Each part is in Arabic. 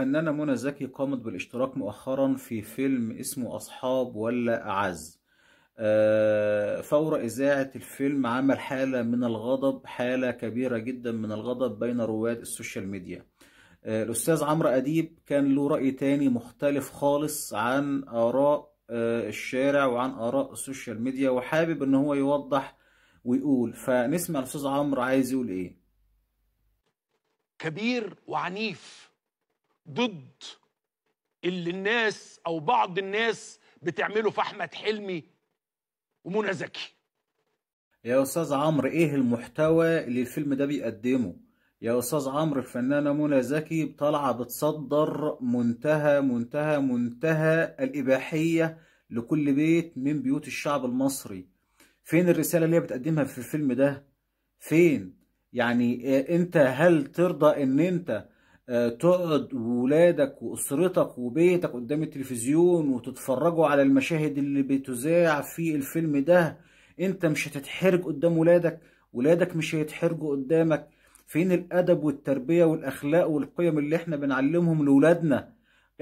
الفنانة منى زكي قامت بالاشتراك مؤخرا في فيلم اسمه أصحاب ولا أعز آه، فور إذاعة الفيلم عمل حالة من الغضب حالة كبيرة جدا من الغضب بين رواد السوشيال ميديا آه، الأستاذ عمرو أديب كان له رأي تاني مختلف خالص عن آراء آه، الشارع وعن آراء السوشيال ميديا وحابب إن هو يوضح ويقول فنسمع الأستاذ عمرو عايز يقول إيه كبير وعنيف ضد اللي الناس او بعض الناس بتعمله في احمد حلمي ومنى زكي يا استاذ عمرو ايه المحتوى اللي الفيلم ده بيقدمه يا استاذ عمرو الفنانه منى زكي طالعه بتصدر منتهى منتهى منتهى الاباحيه لكل بيت من بيوت الشعب المصري فين الرساله اللي هي بتقدمها في الفيلم ده فين يعني انت إيه، هل ترضى ان انت تقعد وولادك واسرتك وبيتك قدام التلفزيون وتتفرجوا على المشاهد اللي بتذاع في الفيلم ده انت مش هتتحرج قدام ولادك ولادك مش هيتحرجوا قدامك فين الادب والتربيه والاخلاق والقيم اللي احنا بنعلمهم لاولادنا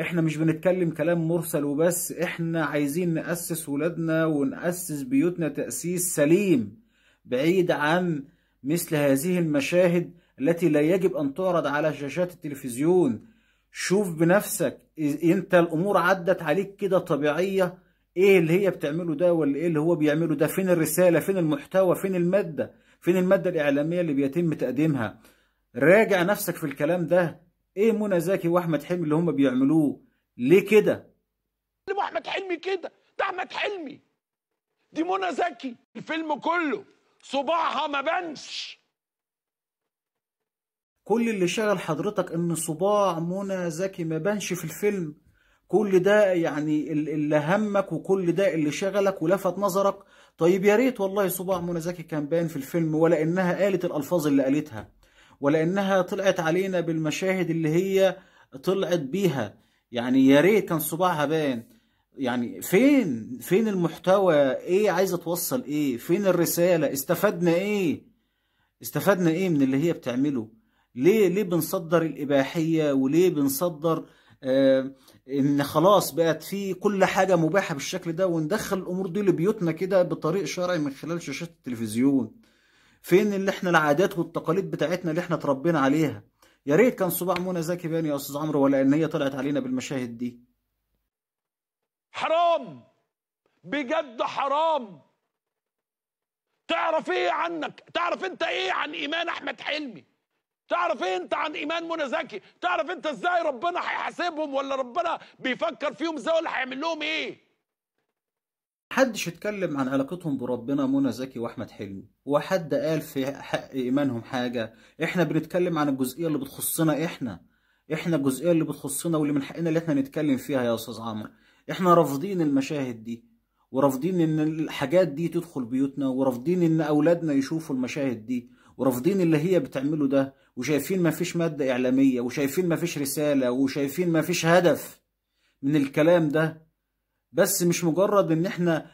احنا مش بنتكلم كلام مرسل وبس احنا عايزين ناسس ولادنا وناسس بيوتنا تاسيس سليم بعيد عن مثل هذه المشاهد التي لا يجب أن تعرض على شاشات التلفزيون شوف بنفسك انت الامور عدت عليك كده طبيعيه ايه اللي هي بتعمله ده ولا ايه اللي هو بيعمله ده فين الرساله فين المحتوى فين الماده فين الماده الاعلاميه اللي بيتم تقديمها راجع نفسك في الكلام ده ايه منى زكي واحمد حلمي اللي هم بيعملوه ليه كده أحمد حلمي كده ده احمد حلمي دي منى زكي الفيلم كله صباعها ما بانش كل اللي شغل حضرتك ان صباع منى زكي ما بانش في الفيلم كل ده يعني اللي همك وكل ده اللي شغلك ولفت نظرك طيب يا ريت والله صباع منى زكي كان باين في الفيلم ولا انها قالت الالفاظ اللي قالتها ولا انها طلعت علينا بالمشاهد اللي هي طلعت بيها يعني يا ريت كان صباعها باين يعني فين فين المحتوى ايه عايزه توصل ايه فين الرساله استفدنا ايه استفدنا ايه من اللي هي بتعمله ليه ليه بنصدر الاباحيه وليه بنصدر آه ان خلاص بقت في كل حاجه مباحه بالشكل ده وندخل الامور دي لبيوتنا كده بطريق شرعي من خلال شاشات التلفزيون فين اللي احنا العادات والتقاليد بتاعتنا اللي احنا اتربينا عليها يا ريت كان صباع منى زكي بان يا استاذ عمرو ولا ان هي طلعت علينا بالمشاهد دي حرام بجد حرام تعرف ايه عنك تعرف انت ايه عن ايمان احمد حلمي تعرف ايه انت عن ايمان منى زكي تعرف انت ازاي ربنا هيحاسبهم ولا ربنا بيفكر فيهم ازاي ولا هيعمل لهم ايه حدش اتكلم عن علاقتهم بربنا منى زكي واحمد حلمي وحد قال في حق ايمانهم حاجه احنا بنتكلم عن الجزئيه اللي بتخصنا احنا احنا الجزئيه اللي بتخصنا واللي من حقنا اللي احنا نتكلم فيها يا استاذ عمرو احنا رافضين المشاهد دي ورافضين ان الحاجات دي تدخل بيوتنا ورافضين ان اولادنا يشوفوا المشاهد دي ورافضين اللي هي بتعمله ده وشايفين ما فيش مادة إعلامية وشايفين ما فيش رسالة وشايفين ما فيش هدف من الكلام ده بس مش مجرد ان احنا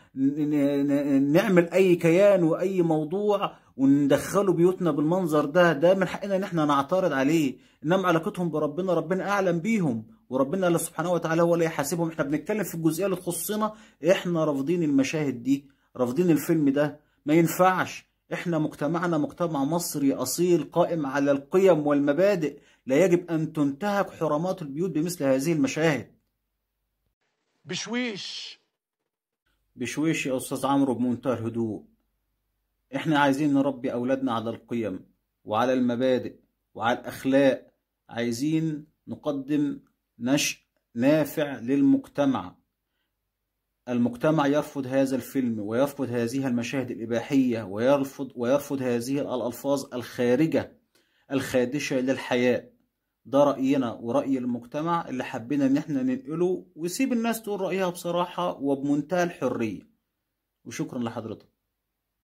نعمل اي كيان واي موضوع وندخله بيوتنا بالمنظر ده ده من حقنا ان احنا نعترض عليه انما علاقتهم بربنا ربنا اعلم بيهم وربنا سبحانه وتعالى هو اللي يحاسبهم احنا بنتكلم في الجزئيه اللي تخصنا احنا رافضين المشاهد دي رافضين الفيلم ده ما ينفعش احنا مجتمعنا مجتمع مصري اصيل قائم على القيم والمبادئ لا يجب ان تنتهك حرمات البيوت بمثل هذه المشاهد بشويش بشويش يا استاذ عمرو بمنتهى الهدوء احنا عايزين نربي اولادنا على القيم وعلى المبادئ وعلى الاخلاق عايزين نقدم نشء نافع للمجتمع المجتمع يرفض هذا الفيلم ويرفض هذه المشاهد الإباحية ويرفض ويرفض هذه الألفاظ الخارجة الخادشة للحياء ده رأينا ورأي المجتمع اللي حبينا إن احنا ننقله وسيب الناس تقول رأيها بصراحة وبمنتهى الحرية وشكرا لحضرتك